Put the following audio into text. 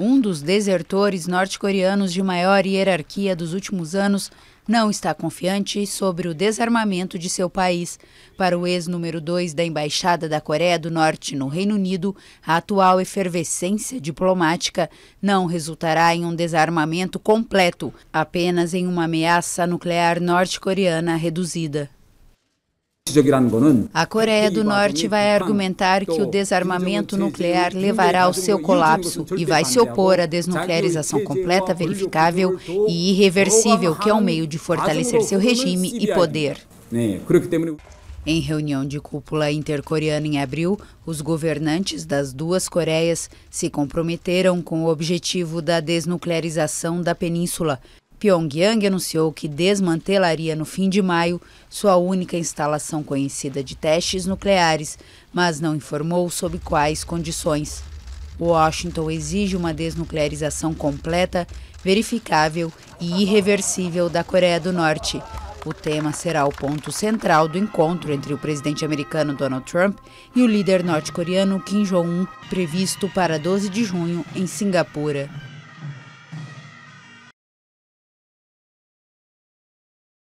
um dos desertores norte-coreanos de maior hierarquia dos últimos anos, não está confiante sobre o desarmamento de seu país. Para o ex-número 2 da Embaixada da Coreia do Norte no Reino Unido, a atual efervescência diplomática não resultará em um desarmamento completo, apenas em uma ameaça nuclear norte-coreana reduzida. A Coreia do Norte vai argumentar que o desarmamento nuclear levará ao seu colapso e vai se opor à desnuclearização completa, verificável e irreversível, que é um meio de fortalecer seu regime e poder. Em reunião de cúpula intercoreana em abril, os governantes das duas Coreias se comprometeram com o objetivo da desnuclearização da península. Pyongyang anunciou que desmantelaria no fim de maio sua única instalação conhecida de testes nucleares, mas não informou sob quais condições. Washington exige uma desnuclearização completa, verificável e irreversível da Coreia do Norte. O tema será o ponto central do encontro entre o presidente americano Donald Trump e o líder norte-coreano Kim Jong-un, previsto para 12 de junho em Singapura.